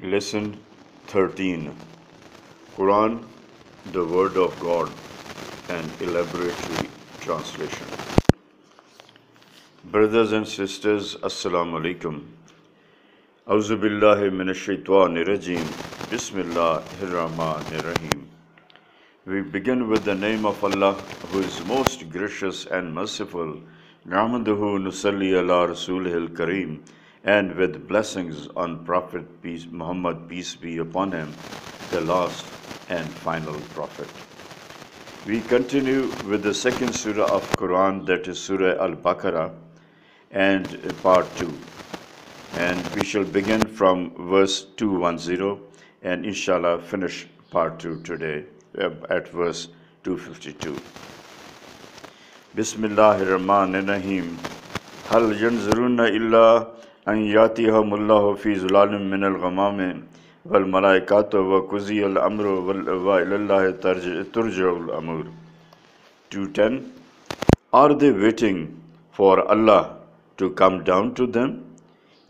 Lesson 13 Quran, the Word of God, an elaborate translation. Brothers and sisters, Assalamu alaikum. minash rajim. rahim. We begin with the name of Allah, who is most gracious and merciful. Namaduhu nusalli ala rasulihil kareem and with blessings on Prophet peace, Muhammad, peace be upon him, the last and final Prophet. We continue with the second surah of Quran, that is Surah Al-Baqarah, and part 2. And we shall begin from verse 210 and inshallah finish part 2 today uh, at verse 252. Bismillahir Rahmanir Rahim. هل अयाति मुल्ला फ़ी ज़ुलामिनगमा में वलमलाकात व कुजी अलमर वल्ला तुरजमूर two ten are they waiting for Allah to come down to them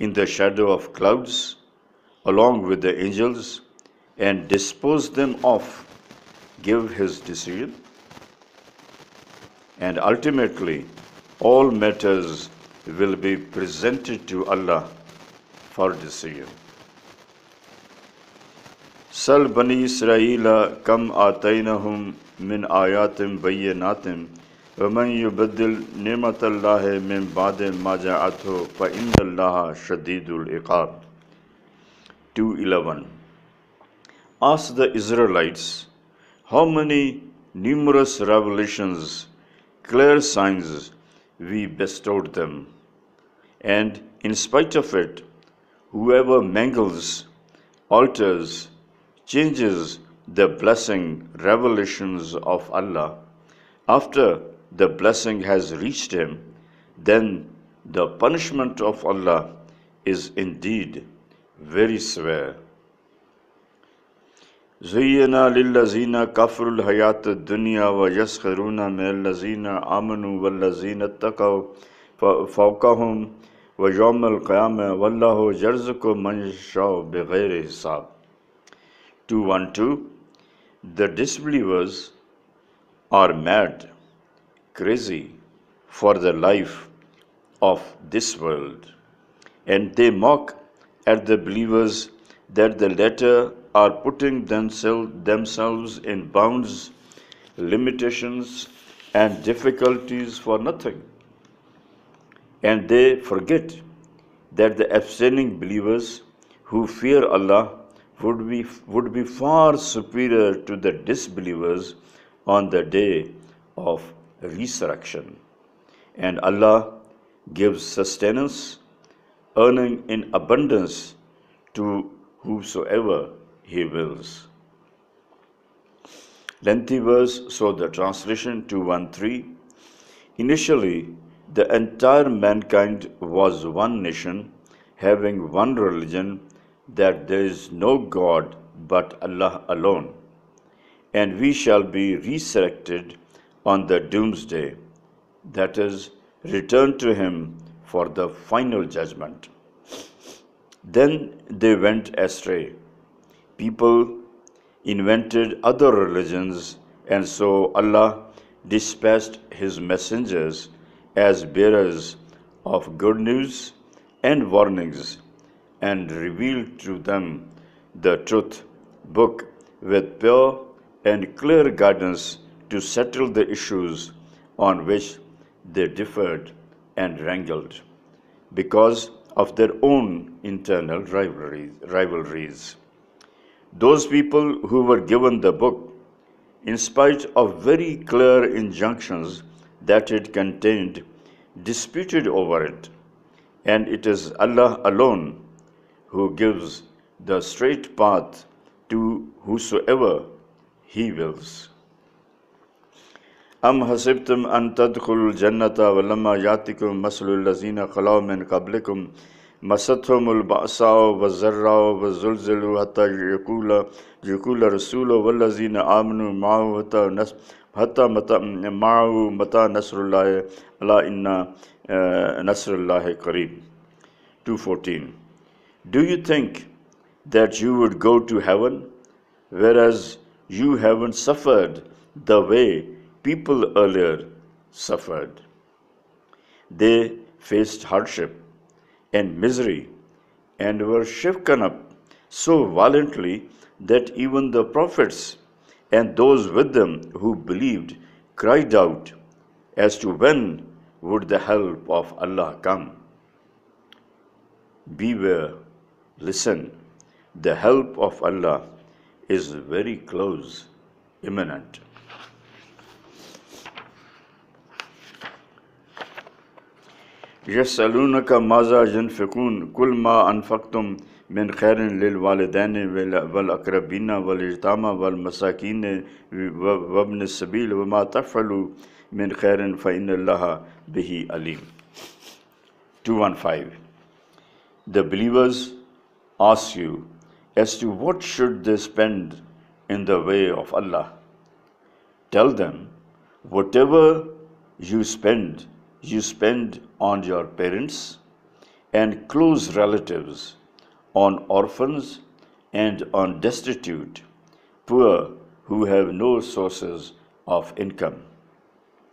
in the shadow of clouds along with the angels and dispose them of give his decision and ultimately all matters will be presented to Allah for decision. सल बनी Israel कम आतना हम मिन आयातम बय नातम वमन युबदल नमत मिन बाद माजा अथो फ़िंदल्ला shadidul iqab 2:11 Ask the Israelites, how many numerous revelations, clear signs we bestowed them. and in spite of it, whoever mangles, alters, changes the blessing, revelations of Allah, after the blessing has reached him, then the punishment of Allah is indeed very severe. زين للذين كفروا الحياة الدنيا ويسخرون من الذين آمنوا والذين اتقوا فوقهم व योम क़याम वल्लाह जर्ज को मनशा बग़ैर for the life of this world. And they mock at the believers that the latter are putting themselves in bounds, limitations, and difficulties for nothing and they forget that the abstaining believers who fear Allah would be, would be far superior to the disbelievers on the day of resurrection. And Allah gives sustenance, earning in abundance to whomsoever He wills. Lengthy verse, so the translation 213. Initially, the entire mankind was one nation, having one religion, that there is no God but Allah alone. And we shall be resurrected on the doomsday, that is, return to Him for the final judgment. Then they went astray. People invented other religions, and so Allah dispatched His messengers as bearers of good news and warnings, and reveal to them the truth book with pure and clear guidance to settle the issues on which they differed and wrangled because of their own internal rivalries. Those people who were given the book, in spite of very clear injunctions that it contained disputed over it, and it is Allah alone who gives the straight path to whosoever He wills. am hasibtum an अम हसिबतम अन तदखुलजन्नत वलमा यातिकुम मसलजीना खलाओ मिन कबलकुम मसतमबासा वज़र्रा वज़ुलज़लू हत yaqula यकूल रसूल वल्लजीन आमन माओ हत नस ஹத்தா Mata மாவு Mata Nasrullah Allah Inna Nasrullah eh, Kareem. Two fourteen. Do you think that you would go to heaven, whereas you haven't suffered the way people earlier suffered? They faced hardship and misery and were shaken up so violently that even the prophets and those with them who believed cried out as to when would the help of Allah come. Beware, listen, the help of Allah is very close, imminent. يسألونك ماذا ينفقون كل ما أنفقتم मिन खैर वालदेन वल अकरबीना वलजतामा वलमसाकिन वबन सबील वमा तफ़लू मिन खैर फ़ैन बही अलीम two one five the believers ask you as to what should they spend in the way of Allah tell them whatever you spend you spend on your parents and close relatives on orphans and on destitute, poor who have no sources of income,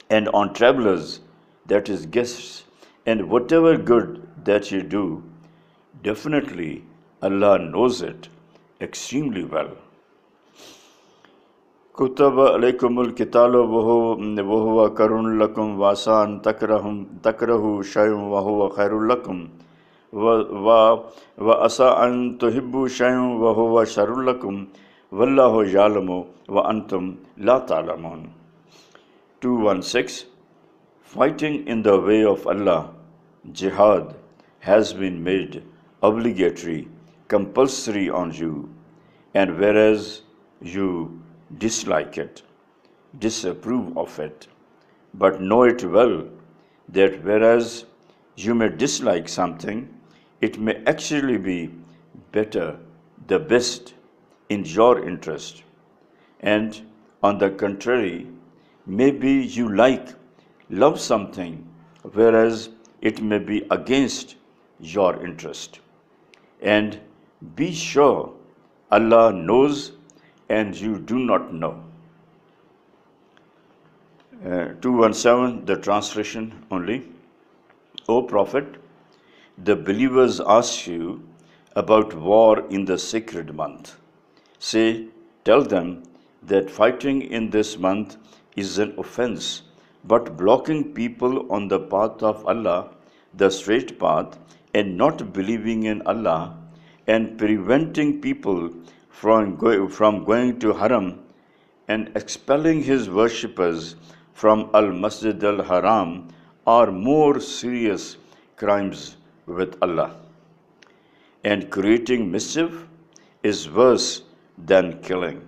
and on travelers, that is, guests, and whatever good that you do, definitely Allah knows it extremely well. كتب عليكم القتال وهو كرن لكم واسان تكرهوا شيء وهو خير لكم व व असा अन तोहिबू शयूं व हो व शरुलकुम वल्लाह यालमो व अंतम 216 Fighting in the way of Allah, jihad, has been made obligatory, compulsory on you, and whereas you dislike it, disapprove of it, but know it well that whereas you may dislike something, it may actually be better, the best in your interest. And on the contrary, maybe you like, love something, whereas it may be against your interest. And be sure Allah knows and you do not know. Uh, 217, the translation only. O Prophet, the believers ask you about war in the sacred month, say, Tell them that fighting in this month is an offense, but blocking people on the path of Allah, the straight path, and not believing in Allah, and preventing people from, go- from going to Haram, and expelling his worshippers from Al Masjid al Haram are more serious crimes with Allah. And creating mischief is worse than killing.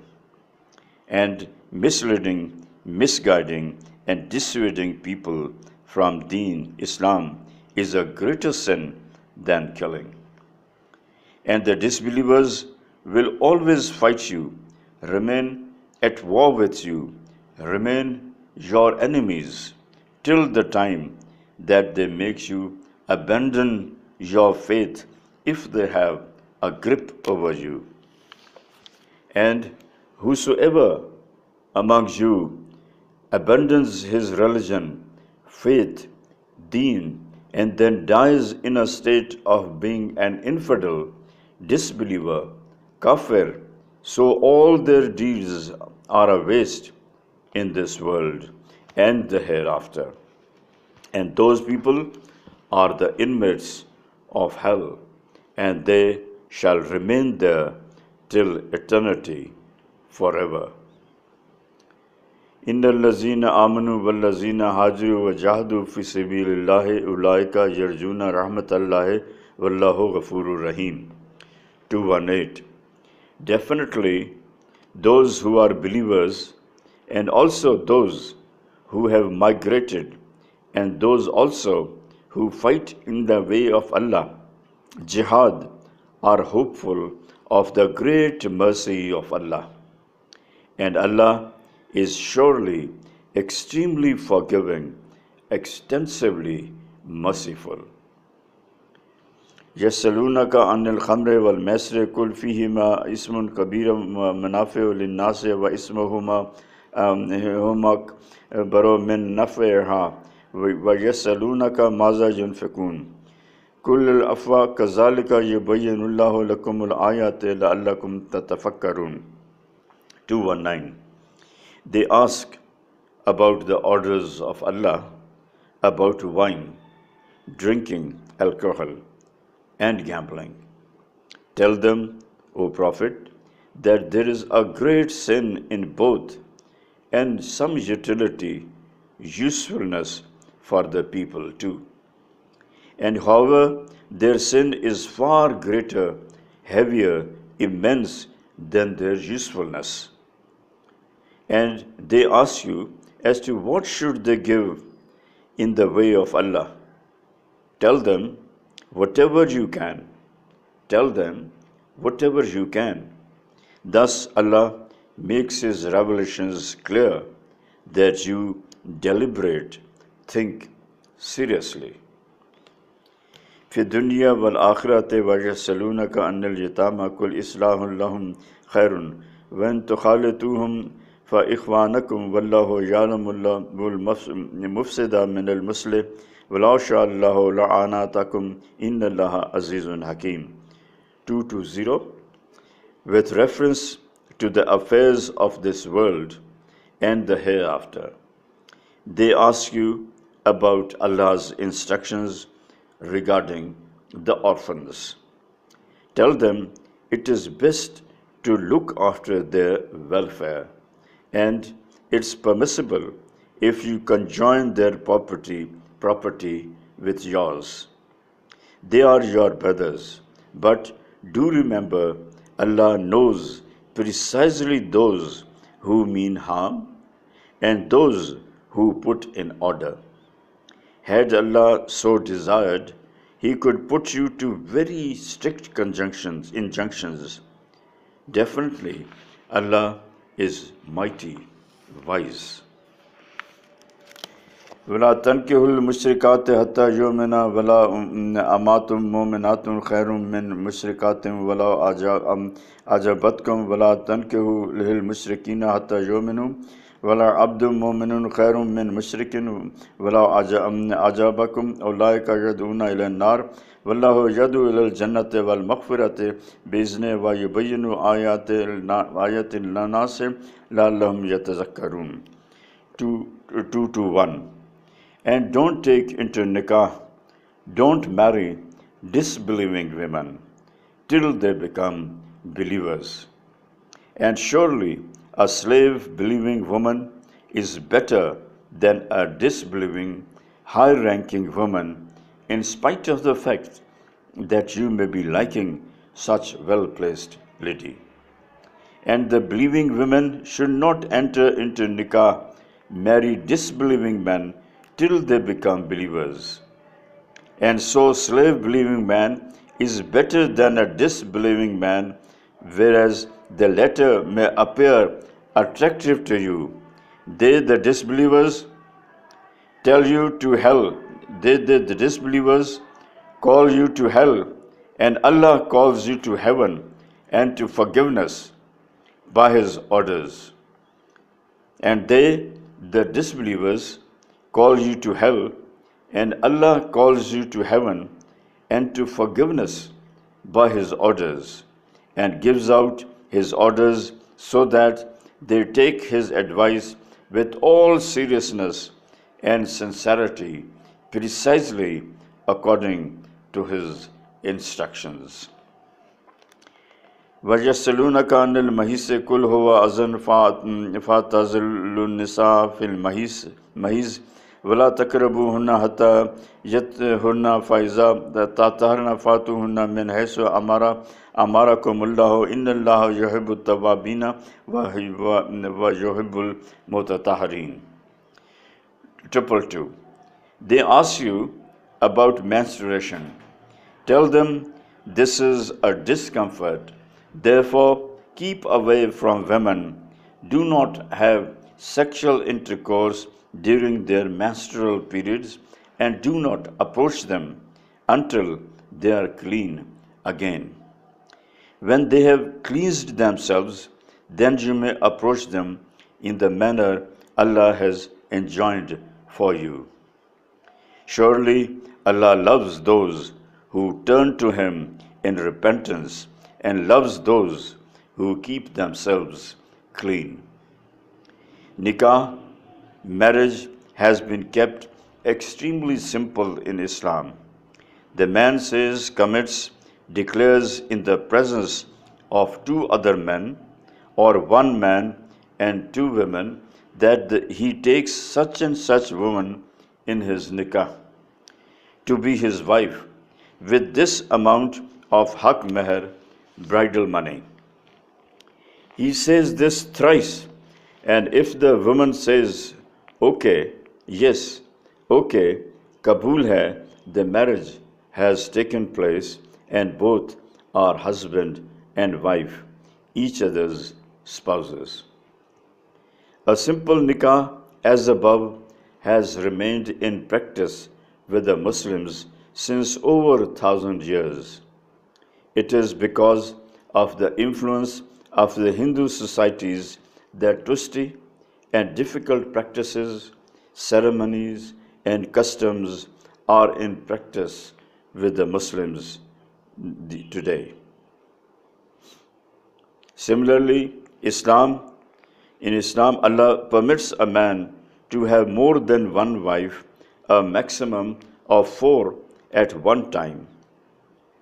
And misleading, misguiding, and dissuading people from Deen, Islam, is a greater sin than killing. And the disbelievers will always fight you, remain at war with you, remain your enemies till the time that they make you abandon your faith if they have a grip over you. And whosoever amongst you abandons his religion, faith, deen, and then dies in a state of being an infidel, disbeliever, kafir, so all their deeds are a waste in this world and the hereafter. And those people are the inmates of hell, and they shall remain there till eternity forever. इन लजीन आमन वल्लजीन हाजर वजाहदू फ़ी सबील उलायका यरजून रहमत वल्ला गफ़ूर रहीम 218 Definitely those who are believers and also those who have migrated and those also who fight in the way of Allah, jihad, are hopeful of the great mercy of Allah. And Allah is surely extremely forgiving, extensively merciful. यसलून का अनिल ख़मर वलमसर कुल्फ़ीमा इसम कबीर मुनाफ़िलनास व इसम हमा हमक बरो मिन नफ़ा वसलून का माजा जनफकून कुल्लफ़ा कज़ाल का ये बैन लकमआयात two one nine they ask about the orders of Allah about wine drinking alcohol and gambling tell them O prophet that there is a great sin in both and some utility usefulness for the people too. And however, their sin is far greater, heavier, immense than their usefulness. And they ask you as to what should they give in the way of Allah. Tell them whatever you can. Tell them whatever you can. Thus Allah makes his revelations clear that you deliberate think seriously. फि दुनिया वल आखरत वजसलून का अनिल यतामा कुल इसलाम खैर one तो खालतू हम फ़ इखवानकुम वल्लामफ़सदा मिनलमसल वलाशाना तकुम इन अज़ीज़ुल हकीम two two zero with reference to the affairs of this world and the hereafter. They ask you, about Allah's instructions regarding the orphans. Tell them it is best to look after their welfare and it's permissible if you conjoin their property property with yours. They are your brothers, but do remember Allah knows precisely those who mean harm and those who put in order. Had Allah so desired, He could put you to very strict conjunctions, injunctions. Definitely, Allah is mighty, wise. वला तनकहुल मुशरक़ात हती योमना वला अमातुम मोमिनातुम खैरुम मिन मुशरक़ातम वला आजा अम आजाबतकम वला तनकहुल मुशरक़ीना वला अब्द मोमिन खैर उमिन मशरकिन वला अजाबकुम अल्लाह का यदूना नार जन्नत वल बेजन वायुबैन आयात आयत लाना से लालम यतजक्रून two two two one and don't take into nikah don't marry disbelieving women till they become believers and surely A slave believing woman is better than a disbelieving, high ranking woman, in spite of the fact that you may be liking such well placed lady. And the believing women should not enter into nikah, marry disbelieving men till they become believers. And so, slave believing man is better than a disbelieving man, whereas the latter may appear attractive to you. They, the disbelievers, tell you to hell. They, the, the disbelievers, call you to hell, and Allah calls you to heaven and to forgiveness by His orders. And they, the disbelievers, call you to hell, and Allah calls you to heaven and to forgiveness by His orders, and gives out His orders so that they take his advice with all seriousness and sincerity, precisely according to his instructions. وَيَسْأَلُونَكَ عَنِ الْمَحِيصِ قُلْ هُوَ أَذًى فَاعْتَزِلُوا النِّسَاءَ فِي الْمَحِيصِ वला तकरबू हुन्ना हता यत हुन्ना फ़ाइज़ा तातहरना फ़ातु हुन्ना मिन हैस अमारा अमारा को मुल्ला हो इन अल्लाह तवाबीना व यहबुलमतहरीन triple two they ask you about menstruation tell them this is a discomfort therefore keep away from women do not have sexual intercourse during their menstrual periods and do not approach them until they are clean again. When they have cleansed themselves, then you may approach them in the manner Allah has enjoined for you. Surely Allah loves those who turn to Him in repentance and loves those who keep themselves clean. Nikah marriage has been kept extremely simple in Islam. The man says, commits, declares in the presence of two other men or one man and two women that the, he takes such and such woman in his nikah to be his wife with this amount of haq meher bridal money. He says this thrice and if the woman says Okay, yes, okay, Kabul hai, the marriage has taken place and both are husband and wife, each other's spouses. A simple nikah, as above, has remained in practice with the Muslims since over a thousand years. It is because of the influence of the Hindu societies that Tusti and difficult practices, ceremonies, and customs are in practice with the Muslims today. Similarly, Islam in Islam, Allah permits a man to have more than one wife, a maximum of four at one time.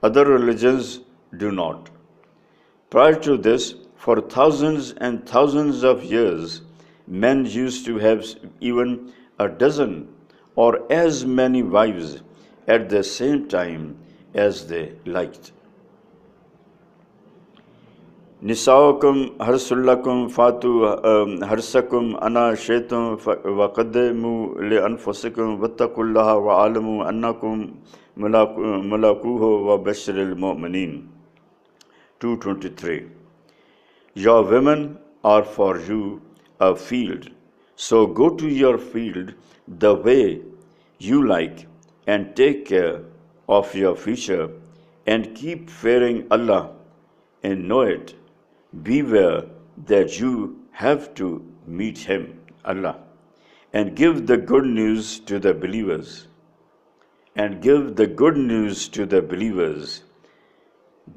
Other religions do not. Prior to this, for thousands and thousands of years, men used to have even a dozen or as many wives at the same time as they liked. निसाकुम हरसुल्लकुम फ़ातु हरसकुम अना शेतुम वक़दमु अनफसकुम वतकुल्ला व आलम अन्नकुम मलाकू हो व बशरमनिन 223 Your women are for you a field. So go to your field the way you like and take care of your future and keep fearing Allah and know it. Beware that you have to meet Him, Allah, and give the good news to the believers. And give the good news to the believers.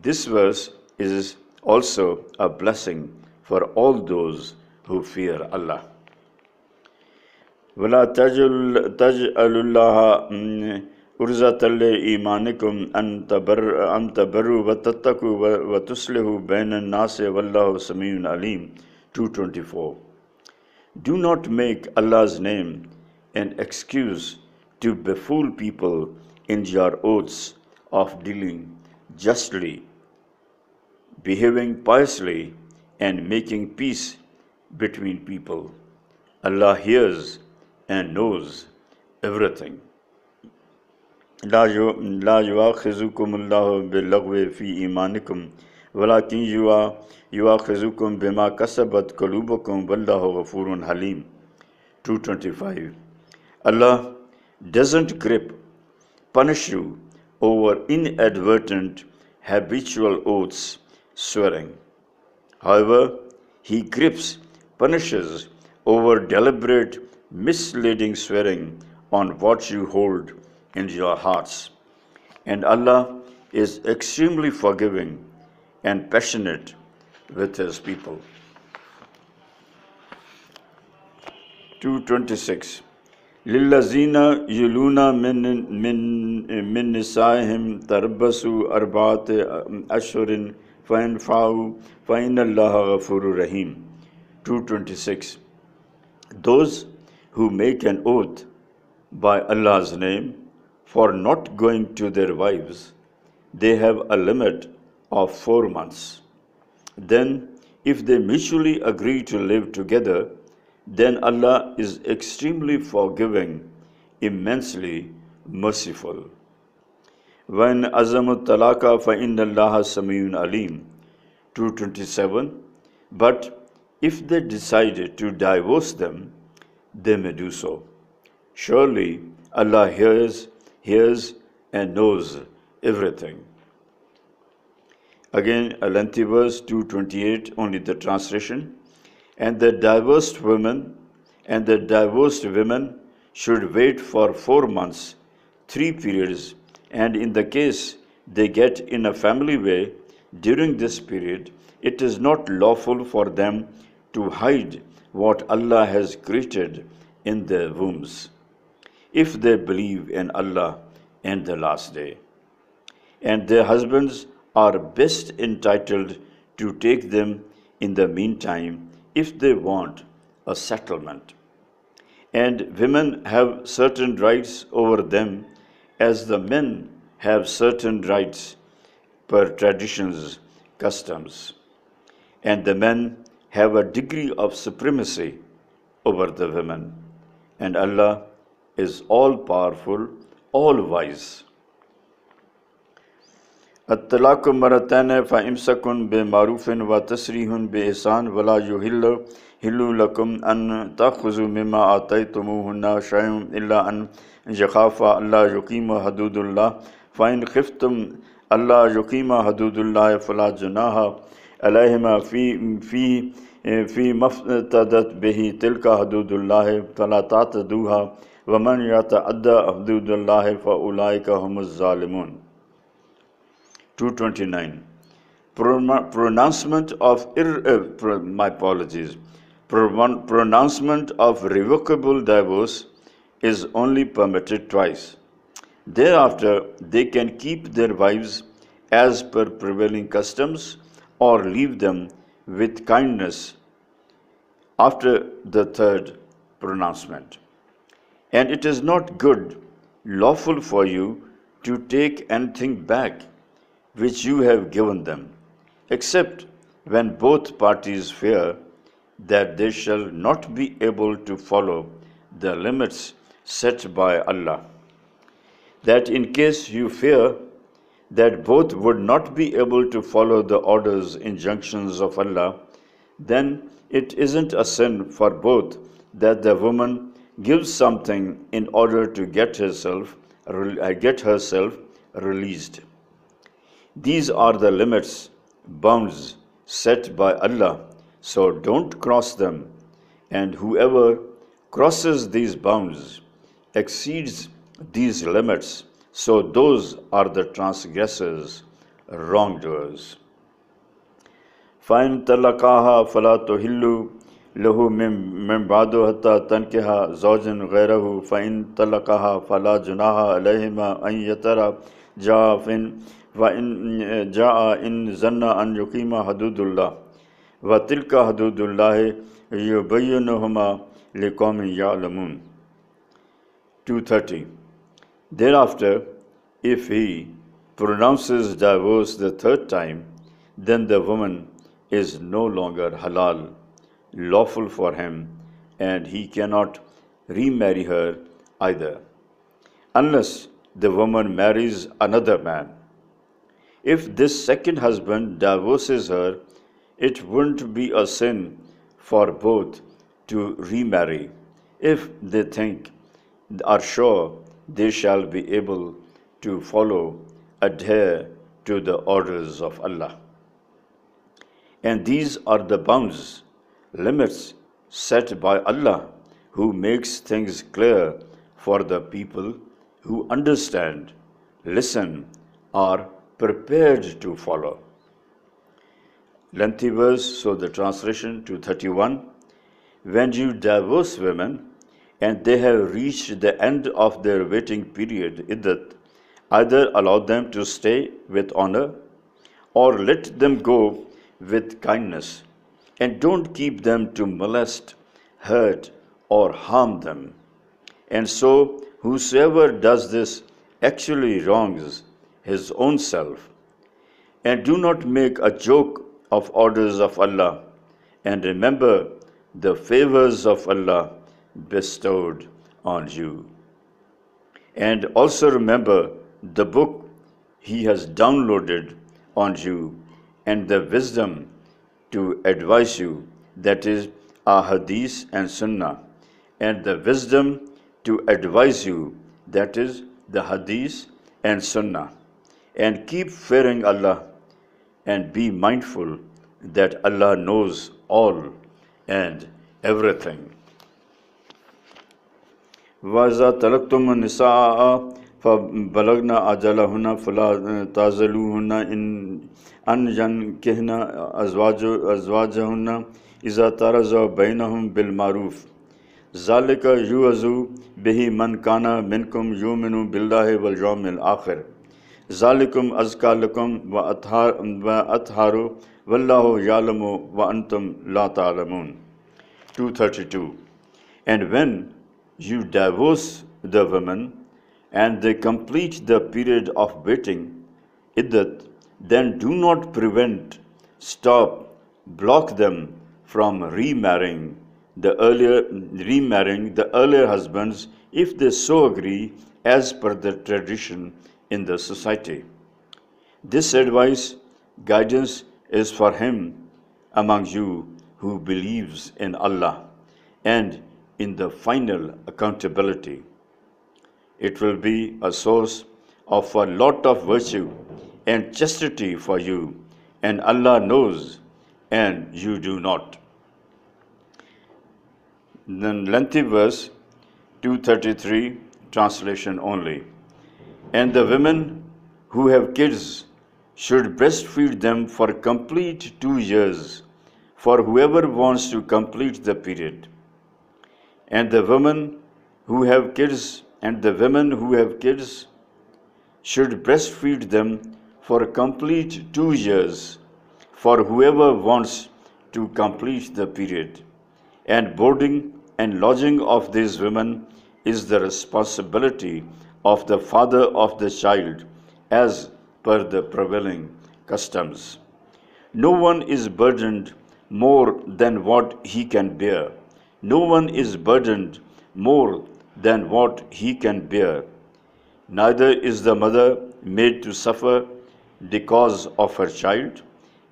This verse is also a blessing for all those who fear Allah. ولا تجعل الله عرضة لإيمانكم أن تبر أن تبروا وتتقوا وتصلحوا بين الناس والله سميع عليم 224 Do not make Allah's name an excuse to befool people in your oaths of dealing justly, behaving piously, and making peace between people. Allah hears and knows everything. ला युवा खजुकम बिलगव फ़ी ईमानकम वलाकिन युवा युवा खजुकम बेमा कसबत कलूबकम वल्ला गफूर हलीम two twenty five Allah doesn't grip punish you over inadvertent habitual oaths swearing. However, he grips punishes over deliberate misleading swearing on what you hold in your hearts. And Allah is extremely forgiving and passionate with His people. 226 Lillazina yuluna min nisa'ihim tarbasu arbat ashurin fa'in fa'u fa'in Allah ghafuru rahim. 226 Those who make an oath by Allah's name for not going to their wives, they have a limit of four months. Then, if they mutually agree to live together, then Allah is extremely forgiving, immensely merciful. When Azamut Talaka fa inna Allah Alim 227 But if they decided to divorce them, they may do so. Surely Allah hears, hears and knows everything. Again, a lengthy verse 228, only the translation. And the divorced women and the divorced women should wait for four months, three periods, and in the case they get in a family way during this period, it is not lawful for them to hide what Allah has created in their wombs if they believe in Allah and the last day. And their husbands are best entitled to take them in the meantime if they want a settlement. And women have certain rights over them as the men have certain rights per traditions, customs. And the men have a degree of supremacy over the women. And Allah is all powerful, all wise. अतलाक मरतन फ़ामसकन बेमारूफ़ व तसरीह बेहसान वला युहिल हिलकम अन तखज़ु mama आत तमुन्ना शयम अन यखाफ़ा अल्लाह यकीम हदूदुल्ला fine खिफ्तम अल्लाह यकीम हदूदुल्ला फ़ला जुनाहा अलहमा फ़ी फ़ी फ़ी मफ़तदत बही तिल का हदूदुल्ला तला तदूहा वमन या तद हदूदुल्ला फ़ला का हमज़ालमून two twenty nine pronouncement of ir- uh, my apologies pronouncement of revocable divorce is only permitted twice thereafter they can keep their wives as per prevailing customs or leave them with kindness after the third pronouncement. And it is not good, lawful for you to take anything back which you have given them, except when both parties fear that they shall not be able to follow the limits set by Allah. That in case you fear that both would not be able to follow the orders, injunctions of Allah, then it isn't a sin for both that the woman gives something in order to get herself uh, get herself released. These are the limits, bounds set by Allah, so don't cross them. And whoever crosses these bounds exceeds these limits, so those are the transgressors, wrongdoers. फ़ैन तलक़ा फ़ला तो हिल्लू लहू में में बादो हता तन के हा जौजन गैरह फ़ैन तलक़ा फ़ला जुनाहा अलहमा तरा जा फ़िन व इन जा इन जन्ना अन युकीमा हदूदुल्ला व तिलका हदूदुल्ला युबैनहमा लिकौम यालमून two thirty thereafter if he pronounces divorce the third time then the woman is no longer halal, lawful for him, and he cannot remarry her either, unless the woman marries another man. If this second husband divorces her, it wouldn't be a sin for both to remarry if they think are sure they shall be able to follow, adhere to the orders of Allah. And these are the bounds, limits set by Allah, who makes things clear for the people who understand, listen, are prepared to follow. Lengthy verse, so the translation to 31 When you divorce women and they have reached the end of their waiting period, iddat, either allow them to stay with honor or let them go with kindness, and don't keep them to molest, hurt, or harm them. And so, whosoever does this actually wrongs his own self. And do not make a joke of orders of Allah, and remember the favors of Allah bestowed on you. And also remember the book He has downloaded on you and the wisdom to advise you, that is, ahadith and sunnah, and the wisdom to advise you, that is, the hadith and sunnah. And keep fearing Allah and be mindful that Allah knows all and everything. वाजा तलक तुम बलगना अजल होना फ़ला ताज़लू होना इन अन जन कहना अजवाज अजवाज होना इज़ा तारज़ ban हम बिलमारूफ़ ज़ाल का यू अज़ू बही मन काना मिनकुम यू मिनु बिल्ला वलजामिल आखिर ज़ालकुम अज़का लकुम व अतहार व अतहारो वल्ला यालमो व अंतम ला तालमून two thirty two and when you divorce the woman and they complete the period of waiting, iddat, then do not prevent, stop, block them from remarrying the earlier remarrying the earlier husbands if they so agree as per the tradition in the society. This advice, guidance is for him among you who believes in Allah and in the final accountability. It will be a source of a lot of virtue and chastity for you, and Allah knows, and you do not. Then lengthy verse 233, translation only. And the women who have kids should breastfeed them for complete two years for whoever wants to complete the period. And the women who have kids and the women who have kids should breastfeed them for a complete two years for whoever wants to complete the period. And boarding and lodging of these women is the responsibility of the father of the child as per the prevailing customs. No one is burdened more than what he can bear. No one is burdened more than what he can bear. Neither is the mother made to suffer because of her child,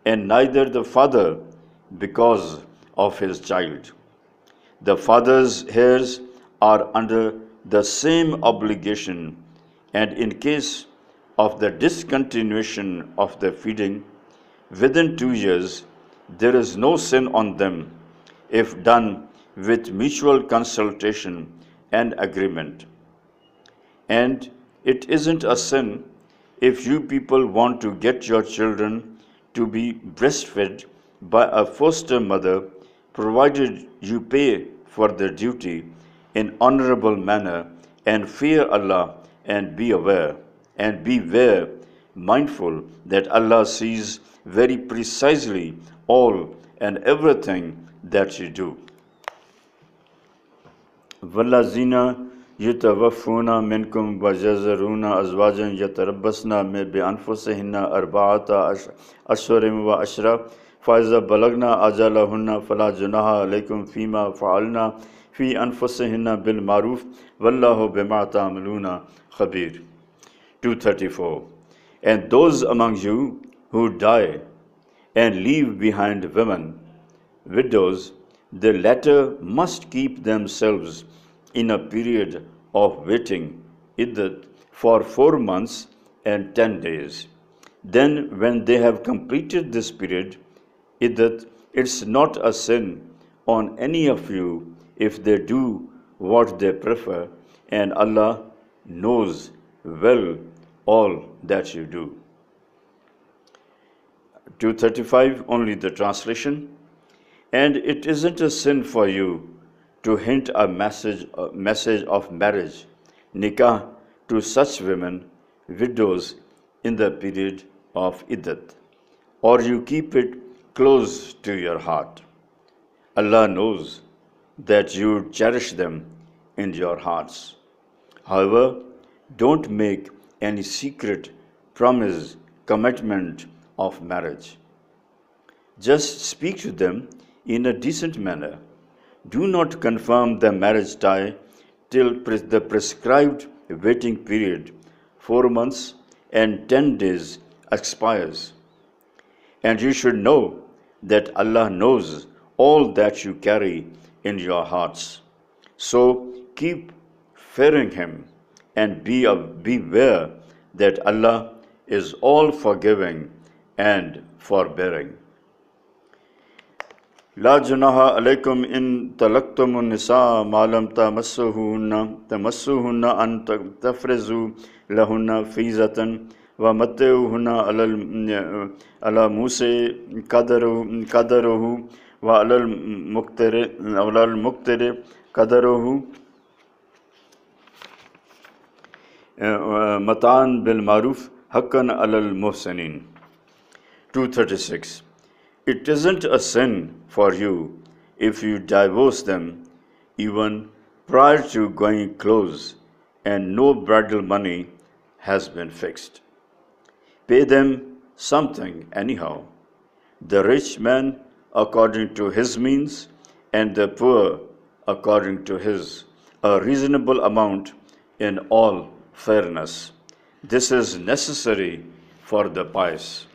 and neither the father because of his child. The father's heirs are under the same obligation, and in case of the discontinuation of the feeding within two years, there is no sin on them if done with mutual consultation and agreement. And it isn't a sin if you people want to get your children to be breastfed by a foster mother, provided you pay for their duty in honorable manner and fear Allah and be aware and beware mindful that Allah sees very precisely all and everything that you do. वल्लाजीना तवफ़ूना मिनकुम जजरूना अजवाजन यतरबसना में बेअनफसन्ना अरबात अशर व अशरा फ़ायज़ा बलगना अजल हन्ना फ़ला जुनाह अलैकुम फ़ीमा फ़ालना फ़ी अनफसन्ना बिलमारूफ़ वल्ला बेमा मलूना खबीर two thirty four and those among you who die and leave behind women widows the latter must keep themselves in a period of waiting for four months and ten days. Then, when they have completed this period, it's not a sin on any of you if they do what they prefer, and Allah knows well all that you do. 235 only the translation and it isn't a sin for you to hint a message, a message of marriage, nikah, to such women, widows, in the period of iddat, or you keep it close to your heart. Allah knows that you cherish them in your hearts. However, don't make any secret promise, commitment of marriage. Just speak to them in a decent manner do not confirm the marriage tie till the prescribed waiting period, four months and ten days, expires. And you should know that Allah knows all that you carry in your hearts. So keep fearing Him and be of, beware that Allah is all forgiving and forbearing. लाजनाह अलैकुम इन तलक्तुम निसा मालम तमस्हुन्ना तमस्हुन्ना अन तफरजू लहुन्ना फ़ीज़तन व मतहुन्ना अलल अला मूसे कदर कदरहु व अलल मुक्तर अलल मुक्तर कदरहु मतान बिल मारूफ हकन अलल मोहसिन 236 It isn't a sin for you if you divorce them even prior to going close and no bridal money has been fixed. Pay them something anyhow. The rich man according to his means and the poor according to his, a reasonable amount in all fairness. This is necessary for the pious.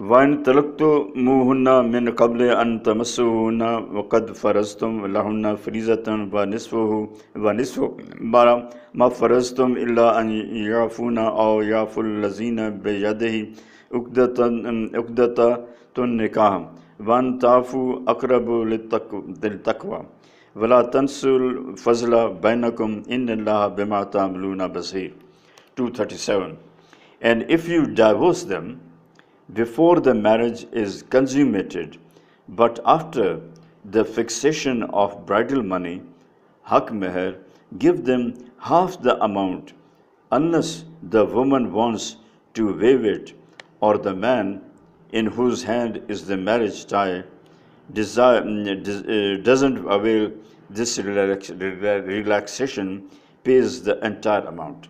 वन तलक तो मिन कबल अन तमसुना वक़द फ़रज़ तुम लहन्ना फ़रीज़तन व हो व नस्फ़ बारा म फ़रज़ तुम अन याफ़ूना औ याफ़ुल्लजीन बेयदही उकदत निकाह वन ताफ़ु अकरब तकवा वला तनसुल फ़जला बैनकुम इन अल्लाह बसीर two thirty seven and if you divorce them before the marriage is consummated, but after the fixation of bridal money, hak meher, give them half the amount unless the woman wants to waive it or the man in whose hand is the marriage tie desire, mm, uh, doesn't avail this relax, relaxation pays the entire amount.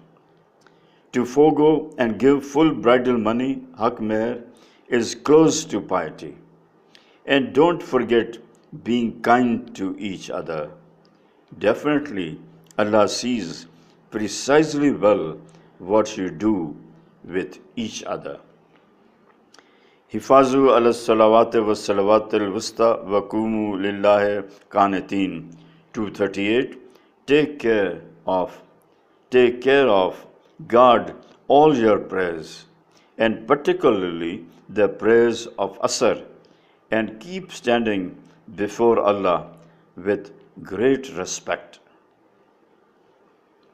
To forego and give full bridal money, hak meher, is close to piety. And don't forget being kind to each other. Definitely, Allah sees precisely well what you do with each other. Hifazu ala हिफाजु wa वसलावात al wusta wa कानतीन two thirty 238. Take care of, take care of, guard all your prayers and particularly the prayers of Asr and keep standing before Allah with great respect.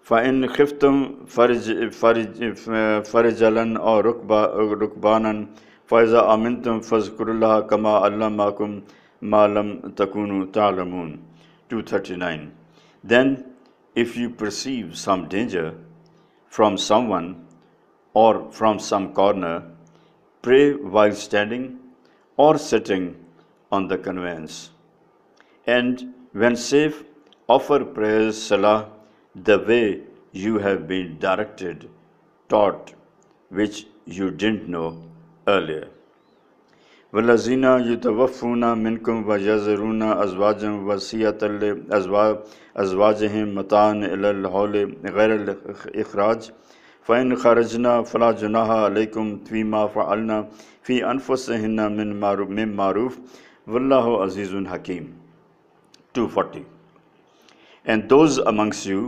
فَإِنْ خِفْتُمْ فَرِجَلًا أَوْ رُكْبَانًا فَإِذَا آمِنْتُمْ فَذْكُرُ اللَّهَ كَمَا तुम مَا لَمْ अल्लाकुम تَعْلَمُونَ 239 Then if you perceive some danger from someone or from some corner pray while standing or sitting on the conveyance. And when safe, offer prayers, Salah, the way you have been directed, taught, which you didn't know earlier. वलजीना युतवफ़ूना मिनकुम व यजरून अजवाजम वसीतल अजवा अजवाज मतान गैर अखराज fan खरजना फ़ला जुनाकुम फ़ीमा फ़ालना फ़ी अनफ़सन्ना मिन मारूफ मिन मारूफ वल्लाह अज़ीज़ुल हकीम 240 And those amongst you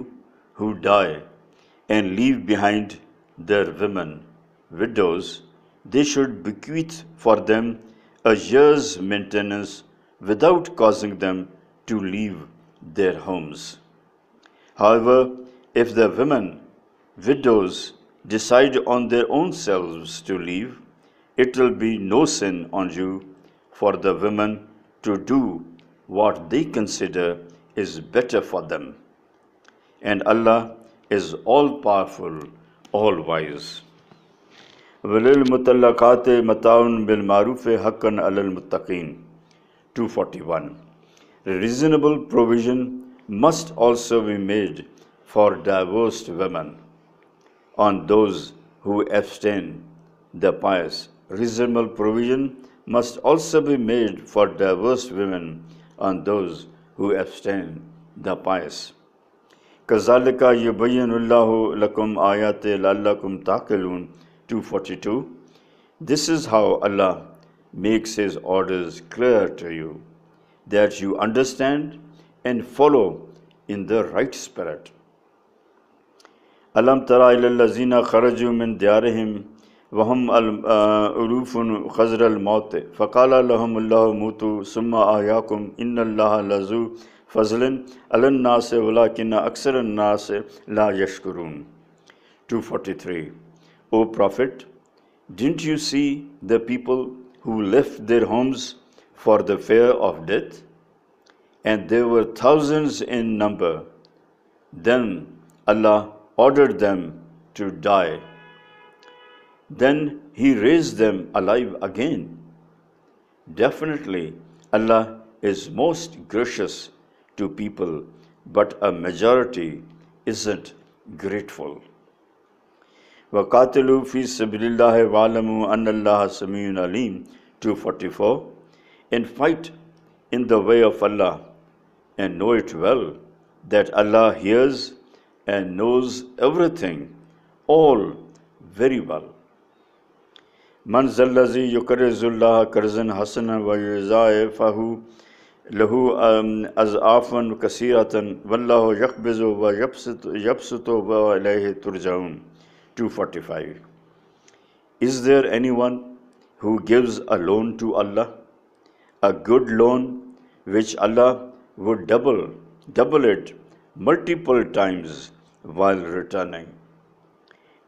who die and leave behind their women, widows, they should bequeath for them a year's maintenance without causing them to leave their homes. However, if the women widows decide on their own selves to leave, it will be no sin on you for the women to do what they consider is better for them. And Allah is all powerful, all wise. وَلِلْمُتَلَّقَاتِ مَتَاعٌ بِالْمَعْرُوفِ حَقًّا عَلَى الْمُتَّقِينَ 241 Reasonable provision must also be made for divorced women on those who abstain the pious. Reasonable provision must also be made for divorced women on those who abstain the pious. كَذَلِكَ يُبَيِّنُ اللَّهُ لَكُمْ آيَاتِ لَعَلَّكُمْ تَعْقِلُونَ 242 This is how Allah makes His orders clear to you, that you understand and follow in the right spirit. अलम तराज़ीना खरजुमिन दियारहम वहम अलूफ़ुन ख़ज़रमौत फ़क़ाल मोतु सुम्मा आयाकुम इन लजू फ़जलन अलन्नास वलाकिन अक्सर नास ला यशकरून two forty three O prophet did you see the people who left their homes for the fear of death and they were thousands in number then Allah ordered them to die. Then he raised them alive again. Definitely, Allah is most gracious to people, but a majority isn't grateful. وَقَاتِلُوا فِي سَبِلِ اللَّهِ وَعَلَمُوا أَنَّ اللَّهَ سَمِيعٌ عَلِيمٌ 244 And fight in the way of Allah and know it well that Allah hears and knows everything, all very well. man मन जल्लजी युकरजुल्ला करजन हसन वज़ाफ़ाहू लहू अज़आफ़न कसीरतन वल्ला यकबज़ व yabsutu wa ilayhi turjaun 245 Is there anyone who gives a loan to Allah a good loan which Allah would double double it multiple times while returning.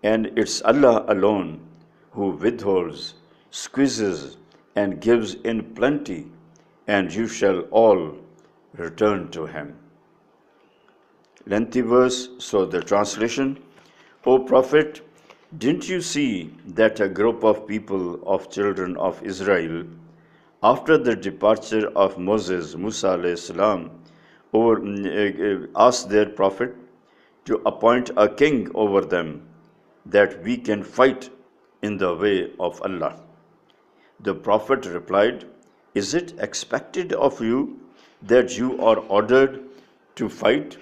And it's Allah alone who withholds, squeezes, and gives in plenty, and you shall all return to Him. Lengthy verse, so the translation O Prophet, didn't you see that a group of people of children of Israel, after the departure of Moses, Musa, salam, over, eh, eh, asked their prophet, to appoint a king over them that we can fight in the way of Allah. The Prophet replied, Is it expected of you that you are ordered to fight?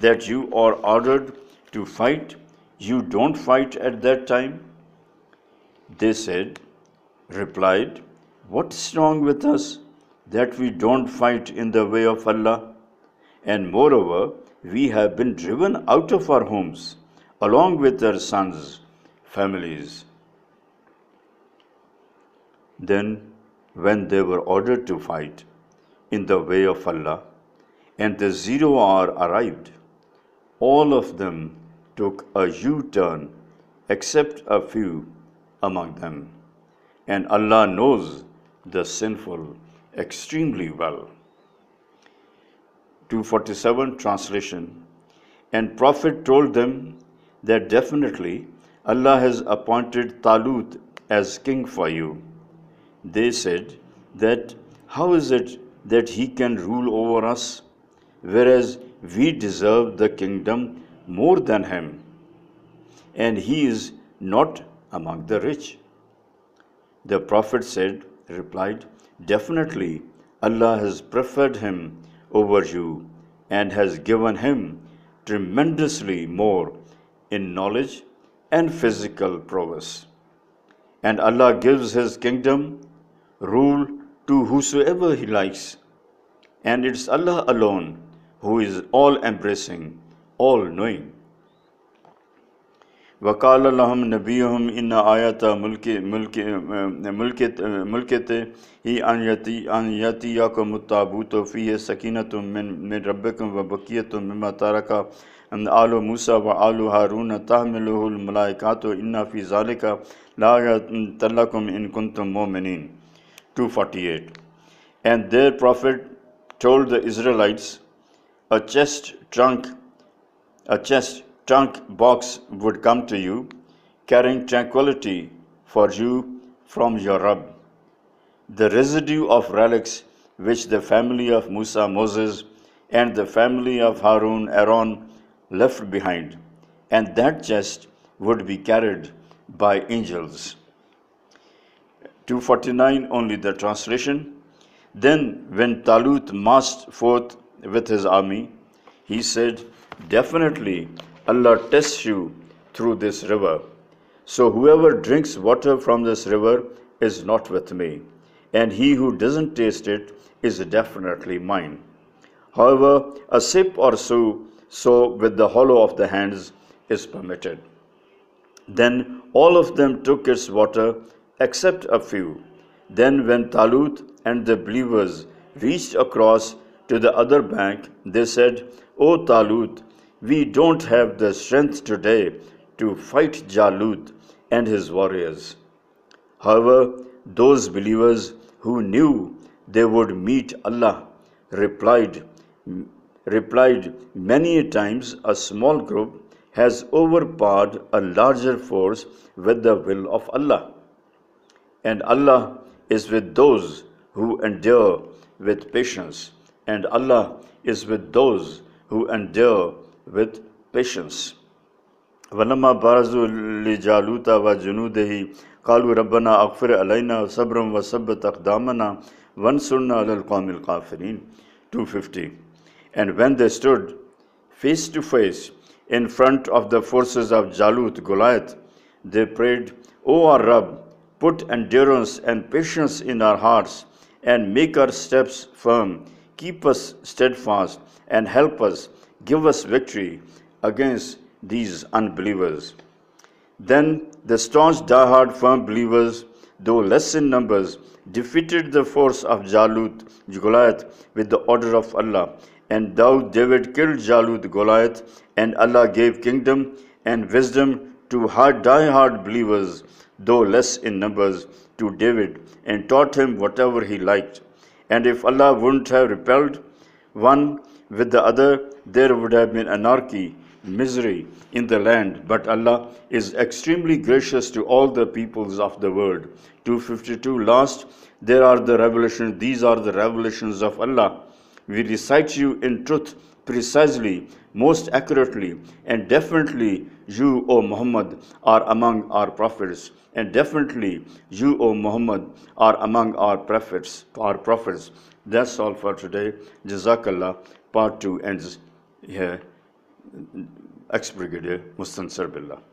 That you are ordered to fight? You don't fight at that time? They said, replied, What's wrong with us that we don't fight in the way of Allah? And moreover, we have been driven out of our homes along with their sons, families. Then, when they were ordered to fight in the way of Allah and the zero hour arrived, all of them took a U turn except a few among them. And Allah knows the sinful extremely well. 247 translation, and Prophet told them that definitely Allah has appointed Talut as king for you. They said that how is it that he can rule over us, whereas we deserve the kingdom more than him, and he is not among the rich. The Prophet said, replied, Definitely Allah has preferred him over you and has given him tremendously more in knowledge and physical prowess. And Allah gives His kingdom rule to whosoever He likes. And it's Allah alone who is all embracing, all knowing. वकाल नबी हम इन आयत मुल्क मुल्क मुल्क मुल्क ही अनयति अनयती या को मुताबूत फ़ी सकीनत में रबकम व बकीत ममा तारका आलो मूसा व आलो हारून तो इन्ना फ़ी ज़ाल का ला तलकुम कुन तुम मोमिन two forty eight and their prophet told the Israelites, a chest trunk a chest trunk box would come to you, carrying tranquility for you from your Rabb. The residue of relics which the family of Musa Moses and the family of Harun Aaron left behind, and that chest would be carried by angels. 249 only the translation. Then, when Talut marched forth with his army, he said, Definitely Allah tests you through this river. So whoever drinks water from this river is not with me, and he who doesn't taste it is definitely mine. However, a sip or so, so with the hollow of the hands, is permitted. Then all of them took its water, except a few. Then, when Talut and the believers reached across to the other bank, they said, O Talut, we don't have the strength today to fight Jalut and his warriors. However, those believers who knew they would meet Allah replied, replied many times a small group has overpowered a larger force with the will of Allah. And Allah is with those who endure with patience, and Allah is with those who endure with patience. wa junudehi kalu وجنوده قالوا Alaina, Sabram wa صبرا وثبت one وانصرنا على القوم Kafirin, 250 And when they stood face to face in front of the forces of Jalut Goliath they prayed O our Rabb put endurance and patience in our hearts and make our steps firm keep us steadfast and help us Give us victory against these unbelievers. Then the staunch, die-hard, firm believers, though less in numbers, defeated the force of Jalut, Goliath, with the order of Allah. And Daud, David killed Jalut, Goliath, and Allah gave kingdom and wisdom to hard, die-hard believers, though less in numbers, to David, and taught him whatever he liked. And if Allah wouldn't have repelled one with the other, there would have been anarchy, misery in the land. But Allah is extremely gracious to all the peoples of the world. 252 last, there are the revelations, these are the revelations of Allah. We recite you in truth precisely, most accurately, and definitely you, O Muhammad, are among our prophets. And definitely you, O Muhammad, are among our prophets. Our prophets. That's all for today. Jazakallah. Part two and here ex brigadier Mustan Sarbilla.